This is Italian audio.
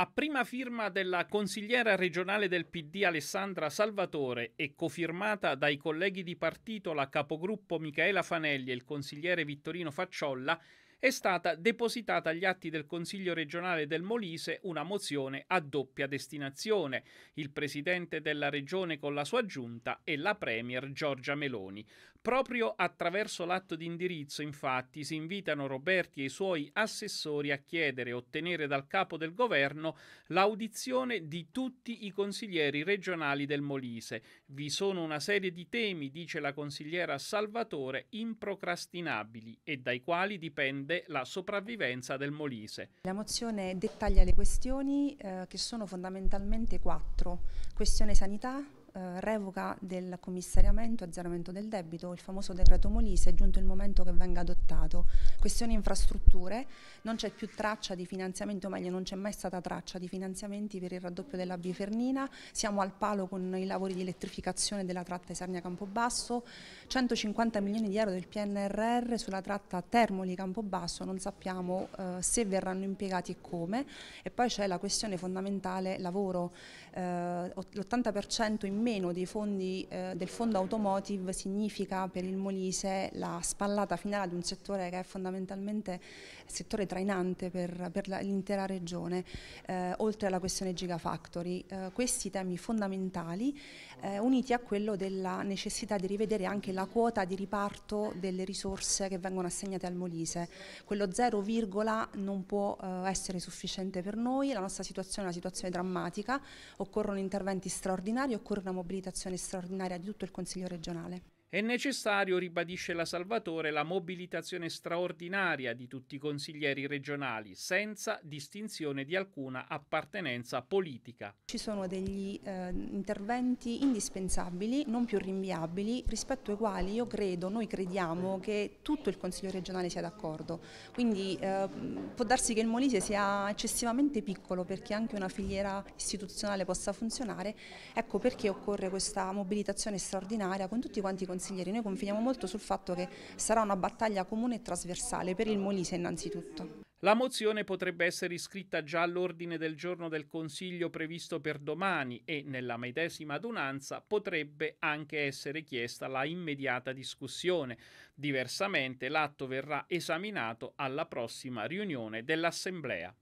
a prima firma della consigliera regionale del PD Alessandra Salvatore e cofirmata dai colleghi di partito la capogruppo Michaela Fanelli e il consigliere Vittorino Facciolla, è stata depositata agli atti del Consiglio regionale del Molise una mozione a doppia destinazione, il presidente della regione con la sua giunta e la premier Giorgia Meloni. Proprio attraverso l'atto di indirizzo, infatti, si invitano Roberti e i suoi assessori a chiedere e ottenere dal capo del governo l'audizione di tutti i consiglieri regionali del Molise. Vi sono una serie di temi, dice la consigliera Salvatore, improcrastinabili e dai quali dipende dipende la sopravvivenza del Molise. La mozione dettaglia le questioni eh, che sono fondamentalmente quattro. Questione sanità, eh, revoca del commissariamento, e azzeramento del debito, il famoso decreto Molise, è giunto il momento che venga adottato. Questione infrastrutture, non c'è più traccia di finanziamento, o meglio non c'è mai stata traccia di finanziamenti per il raddoppio della Bifernina, siamo al palo con i lavori di elettrificazione della tratta Isernia-Campobasso, 150 milioni di euro del PNRR sulla tratta Termoli-Campobasso, non sappiamo eh, se verranno impiegati e come, e poi c'è la questione fondamentale lavoro, eh, l'80% in meno dei fondi, eh, del fondo automotive significa per il Molise la spallata finale di un settore che è fondamentalmente settore trainante per, per l'intera regione, eh, oltre alla questione Gigafactory. Eh, questi temi fondamentali eh, uniti a quello della necessità di rivedere anche la quota di riparto delle risorse che vengono assegnate al Molise. Quello 0, non può eh, essere sufficiente per noi, la nostra situazione è una situazione drammatica, occorrono interventi straordinari, occorrono una mobilitazione straordinaria di tutto il Consiglio regionale. È necessario, ribadisce la Salvatore, la mobilitazione straordinaria di tutti i consiglieri regionali, senza distinzione di alcuna appartenenza politica. Ci sono degli eh, interventi indispensabili, non più rinviabili, rispetto ai quali io credo, noi crediamo che tutto il Consiglio regionale sia d'accordo. Quindi eh, può darsi che il Molise sia eccessivamente piccolo perché anche una filiera istituzionale possa funzionare, ecco perché occorre questa mobilitazione straordinaria con tutti quanti i consiglieri consiglieri, noi confidiamo molto sul fatto che sarà una battaglia comune e trasversale per il Molise innanzitutto. La mozione potrebbe essere iscritta già all'ordine del giorno del Consiglio previsto per domani e nella medesima adunanza potrebbe anche essere chiesta la immediata discussione. Diversamente l'atto verrà esaminato alla prossima riunione dell'Assemblea.